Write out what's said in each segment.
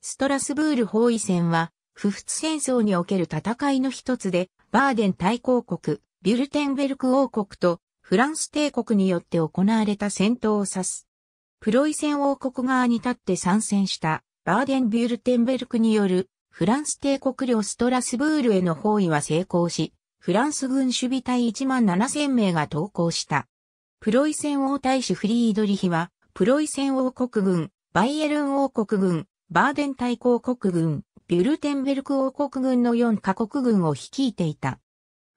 ストラスブール包囲戦は、不仏戦争における戦いの一つで、バーデン大公国、ビュルテンベルク王国とフランス帝国によって行われた戦闘を指す。プロイセン王国側に立って参戦したバーデン・ビュルテンベルクによるフランス帝国領ストラスブールへの包囲は成功し、フランス軍守備隊1万7000名が投降した。プロイセン王大使フリードリヒは、プロイセン王国軍、バイエルン王国軍、バーデン大公国軍、ビュルテンベルク王国軍の4カ国軍を率いていた。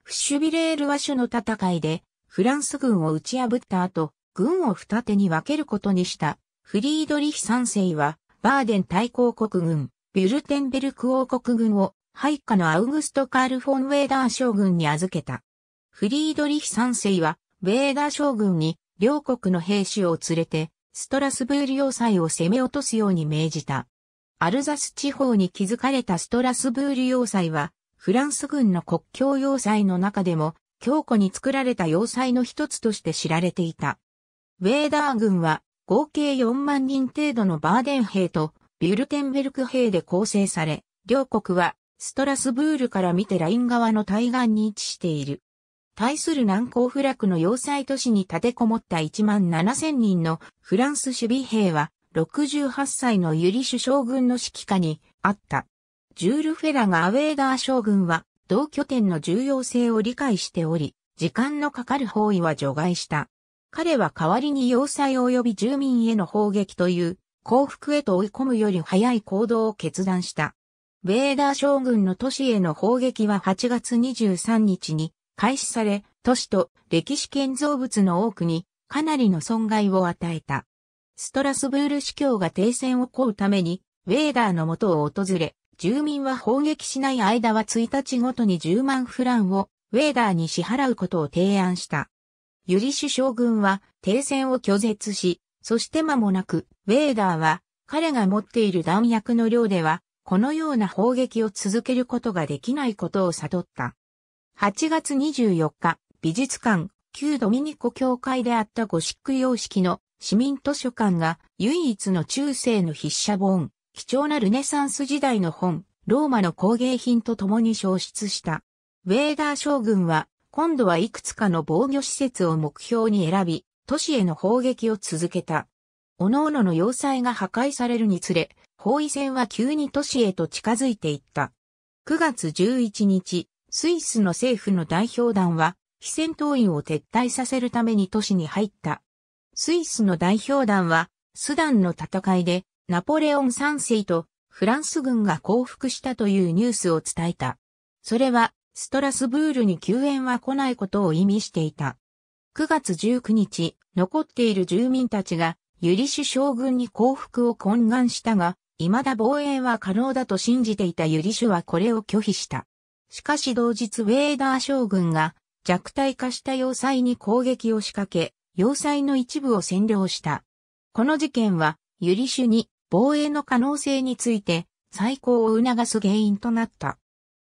フッシュビレール和種の戦いで、フランス軍を打ち破った後、軍を二手に分けることにした、フリードリヒ三世は、バーデン大公国軍、ビュルテンベルク王国軍を、配下のアウグスト・カール・フォン・ウェーダー将軍に預けた。フリードリヒ三世は、ウェーダー将軍に、両国の兵士を連れて、ストラスブール要塞を攻め落とすように命じた。アルザス地方に築かれたストラスブール要塞は、フランス軍の国境要塞の中でも、強固に作られた要塞の一つとして知られていた。ウェーダー軍は、合計4万人程度のバーデン兵と、ビュルテンベルク兵で構成され、両国は、ストラスブールから見てライン側の対岸に位置している。対する南高フラクの要塞都市に立てこもった1万7千人のフランス守備兵は68歳のユリシュ将軍の指揮下にあった。ジュール・フェラがアウェーダー将軍は同拠点の重要性を理解しており、時間のかかる包囲は除外した。彼は代わりに要塞及び住民への砲撃という幸福へと追い込むより早い行動を決断した。ウェーダー将軍の都市への砲撃は8月23日に開始され、都市と歴史建造物の多くにかなりの損害を与えた。ストラスブール司教が停戦を請うために、ウェーダーの元を訪れ、住民は砲撃しない間は1日ごとに10万フランをウェーダーに支払うことを提案した。ユリシュ将軍は停戦を拒絶し、そして間もなく、ウェーダーは彼が持っている弾薬の量では、このような砲撃を続けることができないことを悟った。8月24日、美術館、旧ドミニコ教会であったゴシック様式の市民図書館が唯一の中世の筆者本、貴重なルネサンス時代の本、ローマの工芸品と共に消失した。ウェーダー将軍は、今度はいくつかの防御施設を目標に選び、都市への砲撃を続けた。各々の要塞が破壊されるにつれ、包囲戦は急に都市へと近づいていった。9月11日、スイスの政府の代表団は、非戦闘員を撤退させるために都市に入った。スイスの代表団は、スダンの戦いで、ナポレオン3世とフランス軍が降伏したというニュースを伝えた。それは、ストラスブールに救援は来ないことを意味していた。9月19日、残っている住民たちが、ユリシュ将軍に降伏を懇願したが、未だ防衛は可能だと信じていたユリシュはこれを拒否した。しかし同日ウェーダー将軍が弱体化した要塞に攻撃を仕掛け、要塞の一部を占領した。この事件は、ユリシュに防衛の可能性について再考を促す原因となった。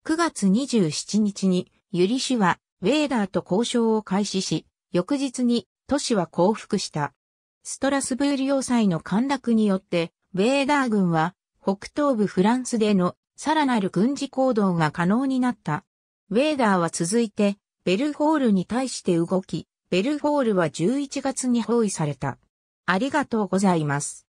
9月27日にユリシュはウェーダーと交渉を開始し、翌日に都市は降伏した。ストラスブール要塞の陥落によって、ウェーダー軍は北東部フランスでのさらなる軍事行動が可能になった。ウェーダーは続いてベルホールに対して動き、ベルフォールは11月に包囲された。ありがとうございます。